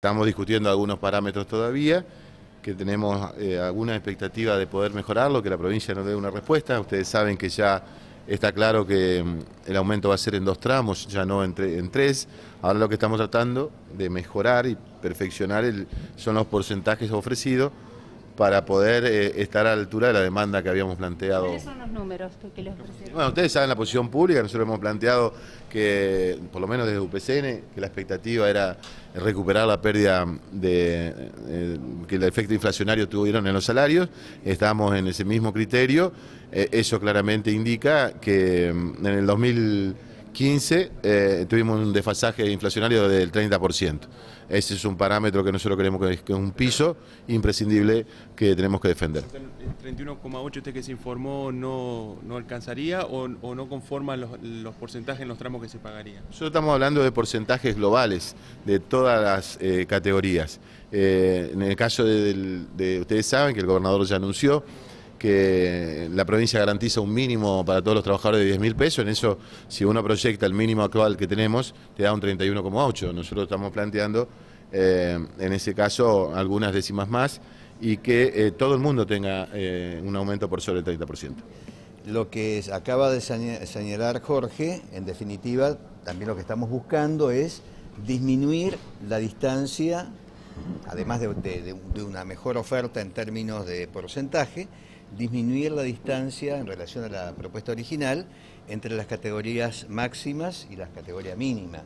Estamos discutiendo algunos parámetros todavía, que tenemos eh, alguna expectativa de poder mejorarlo, que la provincia nos dé una respuesta. Ustedes saben que ya está claro que mm, el aumento va a ser en dos tramos, ya no en, en tres. Ahora lo que estamos tratando de mejorar y perfeccionar el son los porcentajes ofrecidos para poder eh, estar a la altura de la demanda que habíamos planteado. ¿Cuáles son los números que les Bueno, ustedes saben la posición pública, nosotros hemos planteado que, por lo menos desde UPCN, que la expectativa era recuperar la pérdida de, eh, que el efecto inflacionario tuvieron en los salarios, estamos en ese mismo criterio, eh, eso claramente indica que mm, en el 2000 15, eh, tuvimos un desfasaje inflacionario del 30%. Ese es un parámetro que nosotros creemos que es, un piso imprescindible que tenemos que defender. ¿El 31,8 usted que se informó no, alcanzaría o, no conforma los, porcentajes en los tramos que se pagarían? Nosotros estamos hablando de porcentajes globales de todas las eh, categorías. Eh, en el caso de, de, ustedes saben que el gobernador ya anunció que la provincia garantiza un mínimo para todos los trabajadores de 10 mil pesos, en eso si uno proyecta el mínimo actual que tenemos, te da un 31,8. Nosotros estamos planteando, eh, en ese caso, algunas décimas más y que eh, todo el mundo tenga eh, un aumento por sobre el 30%. Lo que acaba de señalar Jorge, en definitiva, también lo que estamos buscando es disminuir la distancia, además de una mejor oferta en términos de porcentaje, disminuir la distancia en relación a la propuesta original entre las categorías máximas y las categorías mínimas.